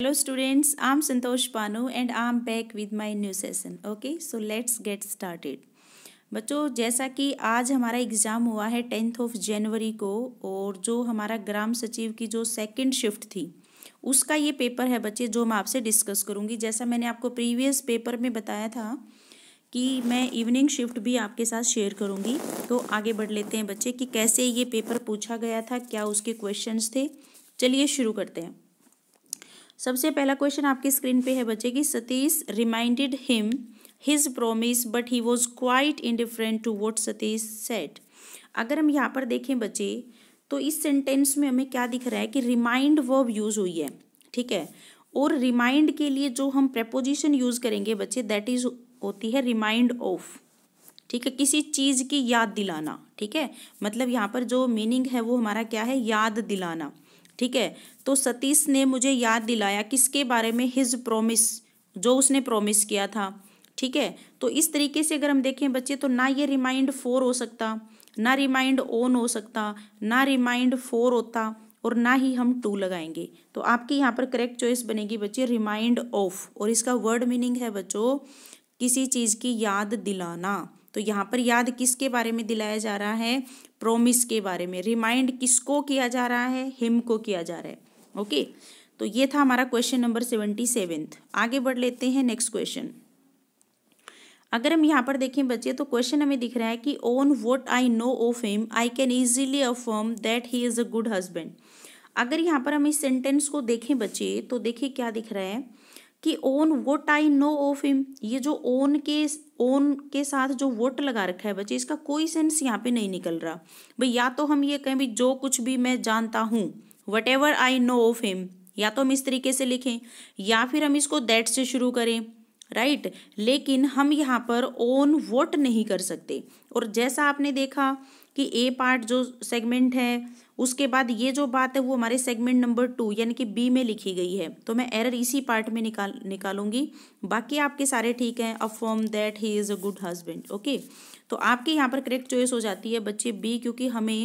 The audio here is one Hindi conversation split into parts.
I am Santosh Santosh and I am back with my new session okay so let's get started बच्चों जैसा कि आज हमारा एग्ज़ाम हुआ है टेंथ ऑफ जनवरी को और जो हमारा ग्राम सचिव की जो सेकंड शिफ्ट थी उसका ये पेपर है बच्चे जो मैं आपसे डिस्कस करूँगी जैसा मैंने आपको प्रीवियस पेपर में बताया था कि मैं इवनिंग शिफ्ट भी आपके साथ शेयर करूँगी तो आगे बढ़ लेते हैं बच्चे कि कैसे ये पेपर पूछा गया था क्या उसके क्वेश्चन थे चलिए शुरू करते हैं सबसे पहला क्वेश्चन आपकी स्क्रीन पे है बच्चे की Satish reminded him his promise but he was quite different to vote Satish set अगर हम यहाँ पर देखें बच्चे तो इस सेंटेंस में हमें क्या दिख रहा है कि रिमाइंड वर्ब यूज़ हुई है ठीक है और रिमाइंड के लिए जो हम प्रपोजिशन यूज़ करेंगे बच्चे दैट इज़ होती है रिमाइंड ऑफ ठीक है किसी चीज़ की याद दिलाना ठीक है मतलब यहाँ पर जो मीनिंग है वो हमारा क्या है याद दिलाना ठीक है तो सतीश ने मुझे याद दिलाया किसके बारे में हिज प्रोमिस जो उसने प्रोमिस किया था ठीक है तो इस तरीके से अगर हम देखें बच्चे तो ना ये रिमाइंड फोर हो सकता ना रिमाइंड ऑन हो सकता ना रिमाइंड फोर होता और ना ही हम टू लगाएंगे तो आपकी यहाँ पर करेक्ट चॉइस बनेगी बच्चे रिमाइंड ऑफ और इसका वर्ड मीनिंग है बच्चों किसी चीज़ की याद दिलाना तो यहाँ पर याद किसके बारे में दिलाया जा रहा है प्रोमिस के बारे में रिमाइंड किसको किया जा रहा है हिम को किया जा रहा है ओके तो ये था हमारा क्वेश्चन नंबर सेवेंटी सेवेंथ आगे बढ़ लेते हैं नेक्स्ट क्वेश्चन अगर हम यहाँ पर देखें बच्चे तो क्वेश्चन हमें दिख रहा है कि on what I know of him I can easily affirm that he is a good husband अगर यहाँ पर हम इस सेंटेंस को देखें बच्चे तो देखिए क्या दिख रहा है कि on vote I know of him ये जो ओन के ओन के साथ जो वोट लगा रखा है बच्चे इसका कोई सेंस यहाँ पे नहीं निकल रहा भाई या तो हम ये कहें भी जो कुछ भी मैं जानता हूँ whatever I know of him या तो हम इस तरीके से लिखें या फिर हम इसको दैट से शुरू करें राइट right? लेकिन हम यहाँ पर ओन वोट नहीं कर सकते और जैसा आपने देखा कि ए पार्ट जो सेगमेंट है उसके बाद ये जो बात है वो हमारे सेगमेंट नंबर टू यानी कि बी में लिखी गई है तो मैं एरर इसी पार्ट में निकाल निकालूंगी बाकी आपके सारे ठीक हैं uh that he is a good husband okay तो आपके यहाँ पर करेक्ट चॉइस हो जाती है बच्चे बी क्योंकि हमें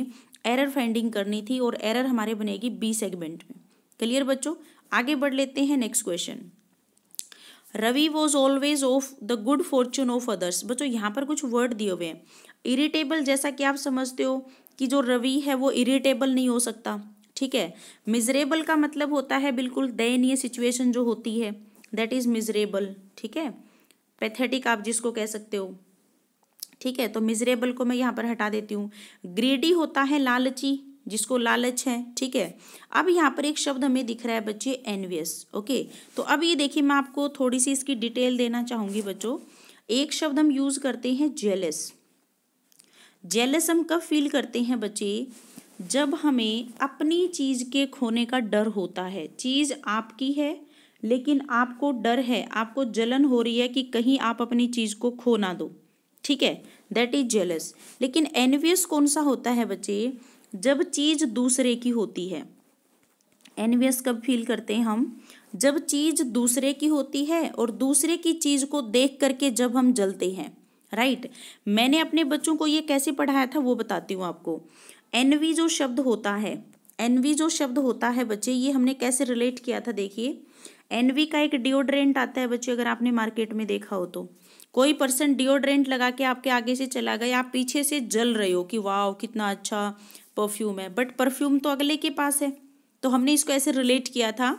एरर फाइंडिंग करनी थी और एरर हमारे बनेगी बी सेगमेंट में क्लियर बच्चों आगे बढ़ लेते हैं next question Ravi was always of the good fortune of others बच्चों यहाँ पर कुछ वर्ड दिए हुए हैं इरिटेबल जैसा कि आप समझते हो कि जो रवि है वो इरिटेबल नहीं हो सकता ठीक है मिजरेबल का मतलब होता है बिल्कुल दयनीय सिचुएशन जो होती है दैट इज मिजरेबल ठीक है पैथेटिक आप जिसको कह सकते हो ठीक है तो मिजरेबल को मैं यहाँ पर हटा देती हूँ ग्रेडी होता है लालची जिसको लालच है ठीक है अब यहाँ पर एक शब्द हमें दिख रहा है बच्चे एनवियस ओके तो अब ये देखिए मैं आपको थोड़ी सी इसकी डिटेल देना चाहूँगी बच्चों एक शब्द हम यूज़ करते हैं जेलस जेलस हम कब फील करते हैं बच्चे जब हमें अपनी चीज़ के खोने का डर होता है चीज़ आपकी है लेकिन आपको डर है आपको जलन हो रही है कि कहीं आप अपनी चीज़ को खो ना दो ठीक है दैट इज जेलस लेकिन एनवियस कौन सा होता है बच्चे जब चीज़ दूसरे की होती है एनवियस कब फील करते हैं हम जब चीज़ दूसरे की होती है और दूसरे की चीज़ को देख करके जब हम जलते हैं राइट मैंने अपने बच्चों को ये कैसे पढ़ाया था वो बताती हूँ आपको एनवी जो शब्द होता है एनवी जो शब्द होता है बच्चे ये हमने कैसे रिलेट किया था देखिए एनवी का एक डिओड्रेंट आता है बच्चे अगर आपने मार्केट में देखा हो तो कोई पर्सन डिओड्रेंट लगा के आपके आगे से चला गया आप पीछे से जल रहे हो कि वाह कितना अच्छा परफ्यूम है बट परफ्यूम तो अगले के पास है तो हमने इसको ऐसे रिलेट किया था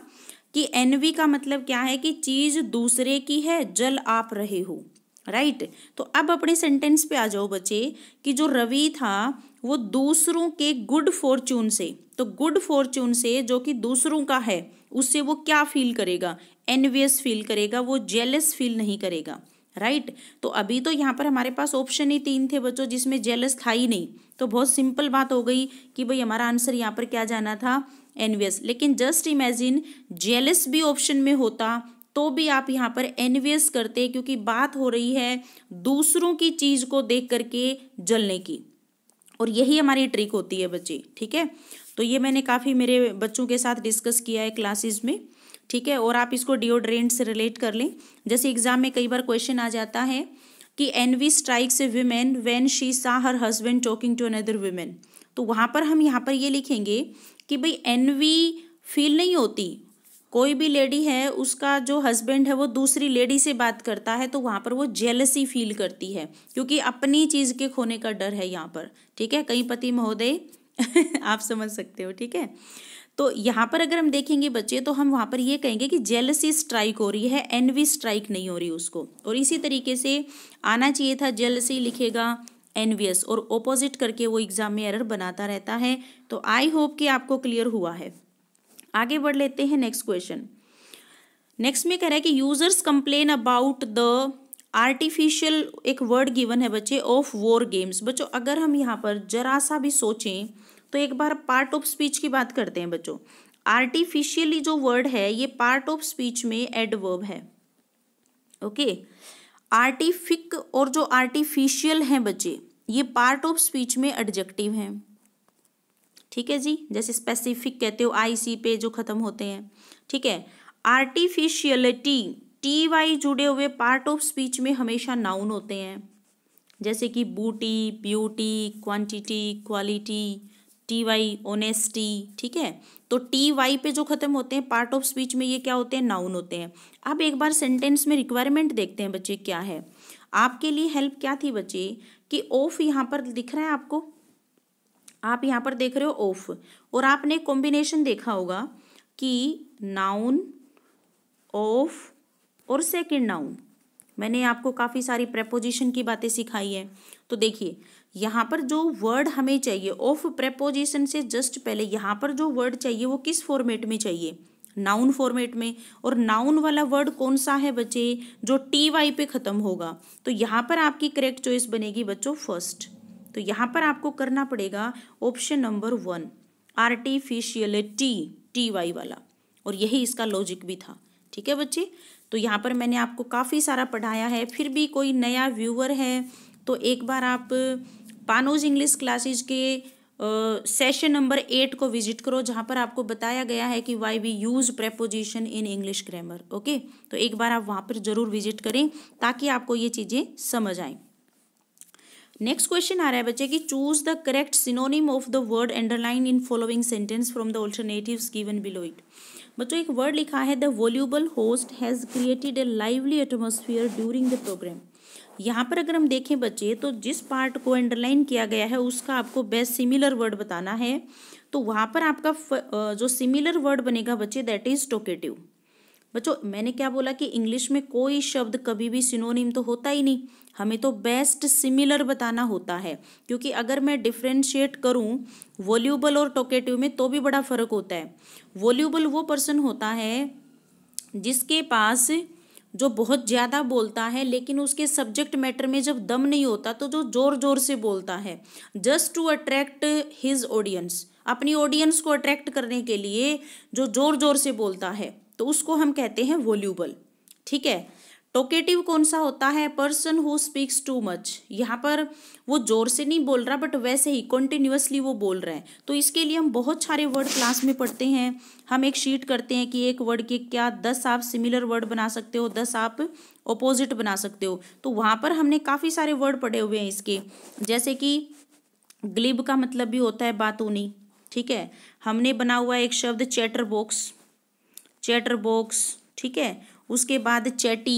कि एनवी का मतलब क्या है कि चीज़ दूसरे की है जल आप रहे हो राइट तो अब अपने सेंटेंस पे आ जाओ बच्चे कि जो रवि था वो दूसरों के गुड फॉर्चून से तो गुड फॉर्चून से जो कि दूसरों का है उससे वो क्या फील करेगा एनवियस फील करेगा वो जेलस फील नहीं करेगा राइट right? तो अभी तो यहाँ पर हमारे पास ऑप्शन ही तीन थे बच्चों जिसमें जेलस था ही नहीं तो बहुत सिंपल बात हो गई कि भाई हमारा आंसर यहाँ पर क्या जाना था एनवियस लेकिन जस्ट इमेजिन जेलस भी ऑप्शन में होता तो भी आप यहाँ पर एनवियस करते हैं क्योंकि बात हो रही है दूसरों की चीज़ को देख करके जलने की और यही हमारी ट्रिक होती है बच्चे ठीक है तो ये मैंने काफ़ी मेरे बच्चों के साथ डिस्कस किया है क्लासेस में ठीक है और आप इसको डिओड्रेंट से रिलेट कर लें जैसे एग्जाम में कई बार क्वेश्चन आ जाता है कि एनवी स्ट्राइक से women when she saw her husband talking to another women तो वहाँ पर हम यहाँ पर ये लिखेंगे कि भाई एनवी फील नहीं होती कोई भी लेडी है उसका जो हस्बैंड है वो दूसरी लेडी से बात करता है तो वहाँ पर वो जेलसी फील करती है क्योंकि अपनी चीज़ के खोने का डर है यहाँ पर ठीक है कई पति महोदय आप समझ सकते हो ठीक है तो यहाँ पर अगर हम देखेंगे बच्चे तो हम वहाँ पर ये कहेंगे कि जेलसी स्ट्राइक हो रही है एनवी स्ट्राइक नहीं हो रही उसको और इसी तरीके से आना चाहिए था जेलसी लिखेगा एनवीएस और ओपोजिट करके वो एग्ज़ाम में एरर बनाता रहता है तो आई होप कि आपको क्लियर हुआ है आगे बढ़ लेते हैं नेक्स्ट क्वेश्चन नेक्स्ट में कह रहा है कि users complain about the artificial एक वर्ड गिवन है बच्चे ऑफ वॉर गेम्स बच्चों अगर हम यहाँ पर जरा सा भी सोचें तो एक बार पार्ट ऑफ स्पीच की बात करते हैं बच्चों आर्टिफिशियली जो वर्ड है ये पार्ट ऑफ स्पीच में एडवर्ब है ओके okay? आर्टिफिक और जो आर्टिफिशियल हैं बच्चे ये पार्ट ऑफ स्पीच में एडजेक्टिव हैं ठीक है जी जैसे स्पेसिफिक कहते हो आई सी पे जो ख़त्म होते हैं ठीक है आर्टिफिशियलिटी टी वाई जुड़े हुए पार्ट ऑफ स्पीच में हमेशा नाउन होते हैं जैसे कि बूटी beauty quantity quality T Y honesty ठीक है तो टी वाई पे जो ख़त्म होते हैं पार्ट ऑफ स्पीच में ये क्या होते हैं नाउन होते हैं अब एक बार सेंटेंस में रिक्वायरमेंट देखते हैं बच्चे क्या है आपके लिए हेल्प क्या थी बच्चे कि ऑफ यहाँ पर दिख रहा है आपको आप यहाँ पर देख रहे हो ऑफ और आपने कॉम्बिनेशन देखा होगा कि नाउन ऑफ और सेकंड नाउन मैंने आपको काफ़ी सारी प्रेपोजिशन की बातें सिखाई है तो देखिए यहाँ पर जो वर्ड हमें चाहिए ऑफ प्रेपोजिशन से जस्ट पहले यहाँ पर जो वर्ड चाहिए वो किस फॉर्मेट में चाहिए नाउन फॉर्मेट में और नाउन वाला वर्ड कौन सा है बच्चे जो टी वाई पे ख़त्म होगा तो यहाँ पर आपकी करेक्ट चॉइस बनेगी बच्चों फर्स्ट तो यहाँ पर आपको करना पड़ेगा option number one artificiality T Y वाला और यही इसका लॉजिक भी था ठीक है बच्चे तो यहाँ पर मैंने आपको काफ़ी सारा पढ़ाया है फिर भी कोई नया व्यूअर है तो एक बार आप पानोज इंग्लिश क्लासेज के सेशन नंबर एट को विजिट करो जहाँ पर आपको बताया गया है कि why we use preposition in English grammar okay तो एक बार आप वहाँ पर ज़रूर विजिट करें ताकि आपको ये चीज़ें समझ आएँ नेक्स्ट क्वेश्चन आ रहा है बच्चे कि choose the correct synonym of the word underline in following sentence from the alternative given below it बच्चों एक वर्ड लिखा है the voluble host has created a lively atmosphere during the programme यहाँ पर अगर हम देखें बच्चे तो जिस पार्ट को अंडरलाइन किया गया है उसका आपको बेस्ट सिमिलर वर्ड बताना है तो वहाँ पर आपका जो सिमिलर वर्ड बनेगा बच्चे दैट इज़ टोकेटिव बच्चों मैंने क्या बोला कि इंग्लिश में कोई शब्द कभी भी सिनोनिम तो होता ही नहीं हमें तो बेस्ट सिमिलर बताना होता है क्योंकि अगर मैं डिफ्रेंशिएट करूं वॉल्यूबल और टोकेटिव में तो भी बड़ा फर्क होता है वॉल्यूबल वो पर्सन होता है जिसके पास जो बहुत ज़्यादा बोलता है लेकिन उसके सब्जेक्ट मैटर में जब दम नहीं होता तो जो ज़ोर ज़ोर से बोलता है just to attract his audience अपनी ऑडियंस को अट्रैक्ट करने के लिए जो ज़ोर ज़ोर से बोलता है तो उसको हम कहते हैं वोल्यूबल ठीक है टोकेटिव कौन सा होता है person who speaks too much यहाँ पर वो जोर से नहीं बोल रहा बट वैसे ही कॉन्टिन्यूसली वो बोल रहे हैं तो इसके लिए हम बहुत सारे वर्ड क्लास में पढ़ते हैं हम एक शीट करते हैं कि एक वर्ड के क्या दस आप सिमिलर वर्ड बना सकते हो दस आप ऑपोजिट बना सकते हो तो वहाँ पर हमने काफ़ी सारे वर्ड पढ़े हुए हैं इसके जैसे कि ग्लिब का मतलब भी होता है बातूनी ठीक है हमने बना हुआ एक शब्द चैटर बॉक्स चैटर बॉक्स ठीक है उसके बाद चैटी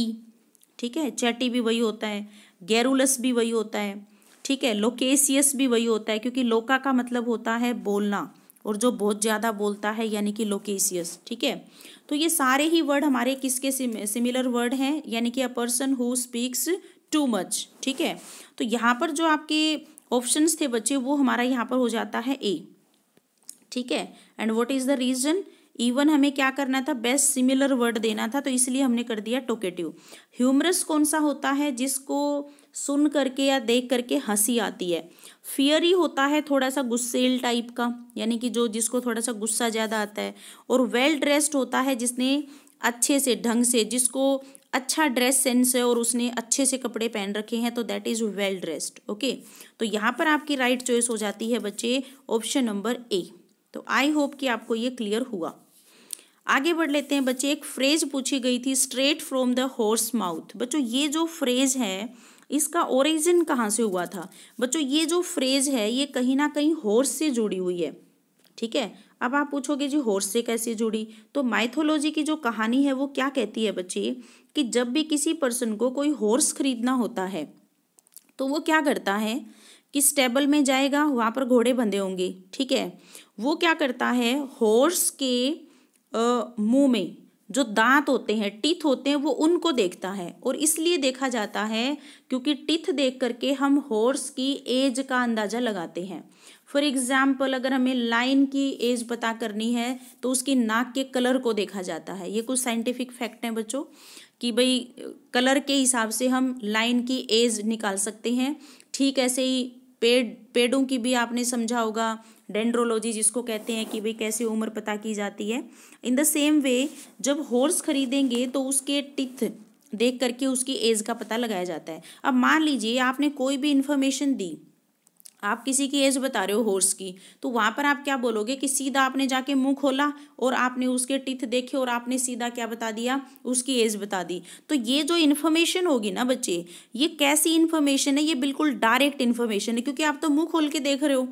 ठीक है चैटी भी वही होता है गैरुलस भी वही होता है ठीक है लोकेसियस भी वही होता है क्योंकि लोका का मतलब होता है बोलना और जो बहुत ज़्यादा बोलता है यानी कि लोकेसियस ठीक है तो ये सारे ही वर्ड हमारे किसके सिमिलर वर्ड हैं यानी कि a person who speaks too much ठीक है तो यहाँ पर जो आपके ऑप्शंस थे बच्चे वो हमारा यहाँ पर हो जाता है ए ठीक है and what is the reason even हमें क्या करना था बेस्ट सिमिलर वर्ड देना था तो इसलिए हमने कर दिया टोकेटिव ह्यूमरस कौन सा होता है जिसको सुन करके या देख करके हंसी आती है फियर ही होता है थोड़ा सा गुस्सेल टाइप का यानी कि जो जिसको थोड़ा सा गुस्सा ज़्यादा आता है और वेल ड्रेस्ड होता है जिसने अच्छे से ढंग से जिसको अच्छा ड्रेस सेंस है और उसने अच्छे से कपड़े पहन रखे हैं तो that is well dressed okay तो यहाँ पर आपकी राइट right चॉइस हो जाती है बच्चे ऑप्शन नंबर ए तो आई होप कि आपको ये क्लियर हुआ आगे बढ़ लेते हैं बच्चे एक फ्रेज पूछी गई थी straight from the horse mouth बच्चों ये जो फ्रेज है इसका ओरिजिन कहाँ से हुआ था बच्चों ये जो फ्रेज है ये कहीं ना कहीं हॉर्स से जुड़ी हुई है ठीक है अब आप पूछोगे जी हॉर्स से कैसे जुड़ी तो माइथोलॉजी की जो कहानी है वो क्या कहती है बच्चे कि जब भी किसी पर्सन को कोई हॉर्स खरीदना होता है तो वो क्या करता है कि स्टेबल में जाएगा वहाँ पर घोड़े बंधे होंगे ठीक है वो क्या करता है हॉर्स के मुंह में जो दांत होते हैं टिथ होते हैं वो उनको देखता है और इसलिए देखा जाता है क्योंकि टिथ देख करके हम हॉर्स की एज का अंदाज़ा लगाते हैं फॉर एग्ज़ाम्पल अगर हमें लाइन की एज पता करनी है तो उसकी नाक के कलर को देखा जाता है ये कुछ साइंटिफिक फैक्ट हैं बच्चों कि भाई कलर के हिसाब से हम लाइन की एज निकाल सकते हैं ठीक ऐसे ही पेड़ पेड़ों की भी आपने समझा होगा डेंड्रोलॉजी जिसको कहते हैं कि भाई कैसे उम्र पता की जाती है इन द सेम वे जब हॉर्स खरीदेंगे तो उसके टिथ देख करके उसकी एज का पता लगाया जाता है अब मान लीजिए आपने कोई भी इन्फॉर्मेशन दी आप किसी की एज बता रहे हो हॉर्स की तो वहाँ पर आप क्या बोलोगे कि सीधा आपने जाके मुंह खोला और आपने उसके टिथ देखे और आपने सीधा क्या बता दिया उसकी एज बता दी तो ये जो इन्फॉर्मेशन होगी ना बच्चे ये कैसी इन्फॉर्मेशन है ये बिल्कुल डायरेक्ट इन्फॉर्मेशन है क्योंकि आप तो मुंह खोल के देख रहे हो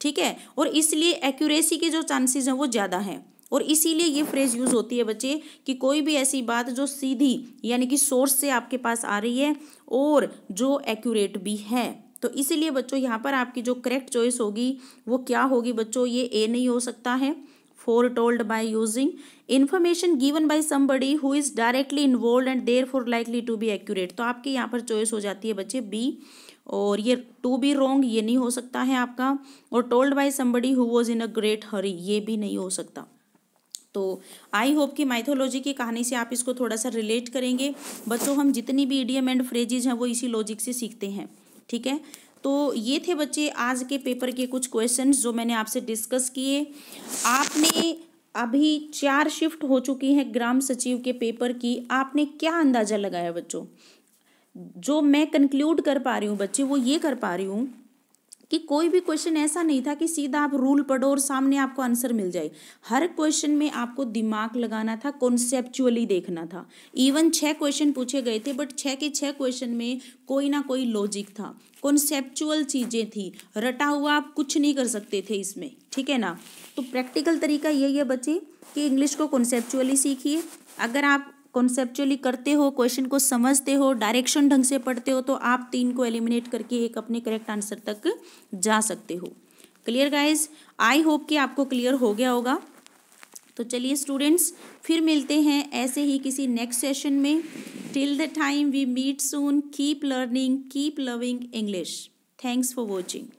ठीक है और इसलिए एक्यूरेसी के जो चांसेस हैं वो ज़्यादा हैं और इसीलिए ये फ्रेज यूज़ होती है बच्चे कि कोई भी ऐसी बात जो सीधी यानी कि सोर्स से आपके पास आ रही है और जो एक्यूरेट भी है तो इसीलिए बच्चों यहाँ पर आपकी जो करेक्ट चॉइस होगी वो क्या होगी बच्चों ये ए नहीं हो सकता है four told by using information given by somebody who is directly involve and therefore likely to be accurate तो आपकी यहाँ पर चॉइस हो जाती है बच्चे बी और ये टू बी रोंग ये नहीं हो सकता है आपका और told by somebody who was in a great hurry ये भी नहीं हो सकता तो आई होप कि माइथोलॉजी की कहानी से आप इसको थोड़ा सा रिलेट करेंगे बच्चों हम जितनी भी ईडीएम एंड फ्रेजेज हैं वो इसी लॉजिक से सीखते हैं ठीक है तो ये थे बच्चे आज के पेपर के कुछ क्वेश्चंस जो मैंने आपसे डिस्कस किए आपने अभी चार शिफ्ट हो चुकी हैं ग्राम सचिव के पेपर की आपने क्या अंदाज़ा लगाया बच्चों जो मैं कंक्लूड कर पा रही हूँ बच्चे वो ये कर पा रही हूँ कि कोई भी क्वेश्चन ऐसा नहीं था कि सीधा आप रूल पढ़ो और सामने आपको आंसर मिल जाए हर क्वेश्चन में आपको दिमाग लगाना था कॉन्सेप्चुअली देखना था इवन छः क्वेश्चन पूछे गए थे बट छः के छः क्वेश्चन में कोई ना कोई लॉजिक था कॉन्सेप्चुअल चीज़ें थी रटा हुआ आप कुछ नहीं कर सकते थे इसमें ठीक है ना तो प्रैक्टिकल तरीका यही है बच्चे कि इंग्लिश को कॉन्सेप्चुअली सीखिए अगर आप कॉन्सेप्चुअली करते हो क्वेश्चन को समझते हो डायरेक्शन ढंग से पढ़ते हो तो आप तीन को एलिमिनेट करके एक अपने करेक्ट आंसर तक जा सकते हो क्लियर गाइज आई होप कि आपको क्लियर हो गया होगा तो चलिए स्टूडेंट्स फिर मिलते हैं ऐसे ही किसी नेक्स्ट सेशन में till the time we meet soon keep learning keep loving English thanks for watching